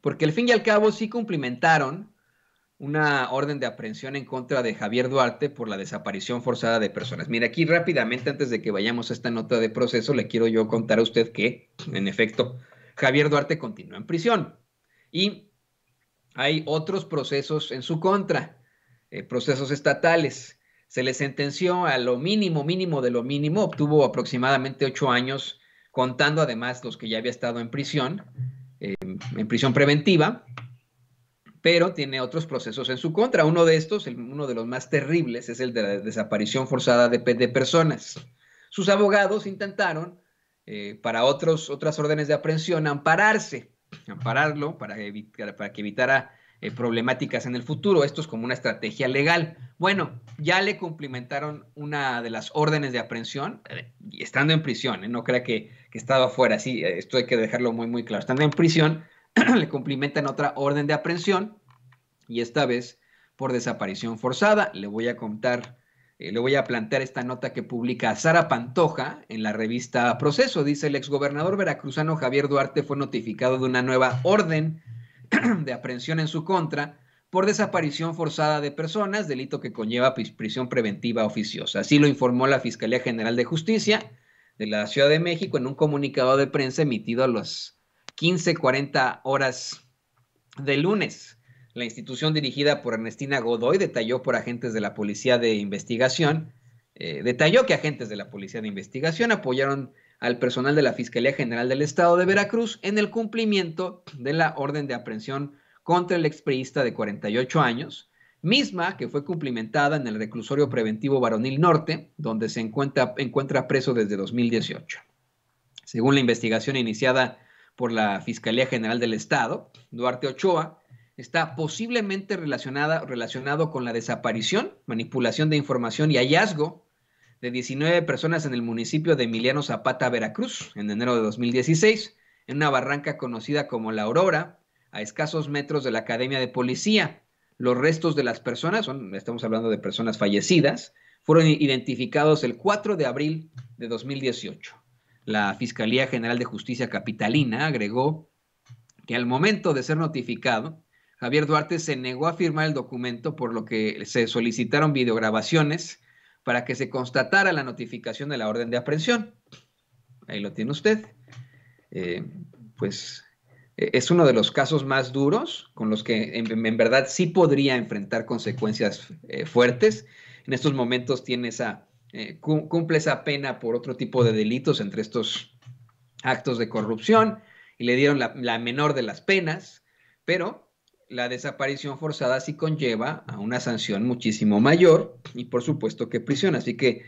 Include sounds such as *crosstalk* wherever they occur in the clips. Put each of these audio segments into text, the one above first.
porque al fin y al cabo sí cumplimentaron una orden de aprehensión en contra de Javier Duarte por la desaparición forzada de personas. Mira, aquí rápidamente, antes de que vayamos a esta nota de proceso, le quiero yo contar a usted que, en efecto, Javier Duarte continúa en prisión y hay otros procesos en su contra, eh, procesos estatales. Se le sentenció a lo mínimo, mínimo de lo mínimo, obtuvo aproximadamente ocho años, contando además los que ya había estado en prisión Em, en prisión preventiva, pero tiene otros procesos en su contra. Uno de estos, uno de los más terribles, es el de la desaparición forzada de, personas. Sus abogados intentaron, eh, para otros, otras órdenes de aprehensión, ampararse, ampararlo para, evitar, para que evitara eh, problemáticas en el futuro. Esto es como una estrategia legal. Bueno, ya le cumplimentaron una de las órdenes de aprehensión, eh, estando en prisión, no crea que, estaba fuera. Sí, esto hay que dejarlo muy, muy claro. Estando en prisión, *clears throat* le cumplimentan otra orden de aprehensión y esta vez por desaparición forzada. Le voy a contar, eh, le voy a plantear esta nota que publica Sara Pantoja en la revista Proceso. Dice, el exgobernador veracruzano Javier Duarte fue notificado de una nueva orden *clears throat* de aprehensión en su contra por desaparición forzada de personas, delito que conlleva prisión preventiva oficiosa. Así lo informó la Fiscalía General de Justicia de la Ciudad de México en un comunicado de prensa emitido a las 15:40 horas de lunes. La institución dirigida por Ernestina Godoy detalló por agentes de la Policía de Investigación, eh, detalló que agentes de la Policía de Investigación apoyaron al personal de la Fiscalía General del Estado de Veracruz en el cumplimiento de la orden de aprehensión contra el expriista de 48 años, misma que fue cumplimentada en el reclusorio preventivo Varonil Norte, donde se encuentra, encuentra preso desde 2018. Según la investigación iniciada por la Fiscalía General del Estado, Duarte Ochoa está posiblemente relacionada, relacionado con la desaparición, manipulación de información y hallazgo de 19 personas en el municipio de Emiliano Zapata, Veracruz, en enero de 2016, en una barranca conocida como La Aurora, a escasos metros de la Academia de Policía, los restos de las personas, estamos hablando de personas fallecidas, fueron identificados el 4 de abril de 2018. La Fiscalía General de Justicia Capitalina agregó que al momento de ser notificado, Javier Duarte se negó a firmar el documento, por lo que se solicitaron videograbaciones para que se constatara la notificación de la orden de aprehensión. Ahí lo tiene usted. Eh, pues eh, es uno de los casos más duros con los que en, verdad sí podría enfrentar consecuencias eh, fuertes. En estos momentos tiene esa, eh, cumple esa pena por otro tipo de delitos entre estos actos de corrupción y le dieron la, menor de las penas, pero la desaparición forzada sí conlleva a una sanción muchísimo mayor y por supuesto que prisión. Así que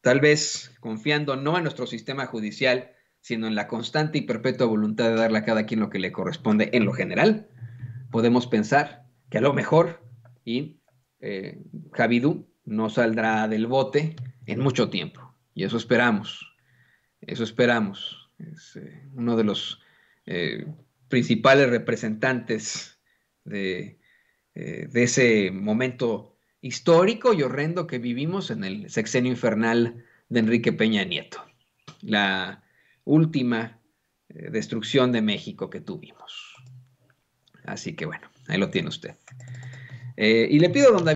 tal vez confiando no en nuestro sistema judicial, sino en la constante y perpetua voluntad de darle a cada quien lo que le corresponde en lo general, podemos pensar que a lo mejor y eh, Javidú no saldrá del bote en mucho tiempo. Y eso esperamos, eso esperamos. Es eh, uno de los eh, principales representantes de, eh, de ese momento histórico y horrendo que vivimos en el sexenio infernal de Enrique Peña Nieto. La última eh, destrucción de México que tuvimos. Así que bueno, ahí lo tiene usted. Eh, y le pido, donde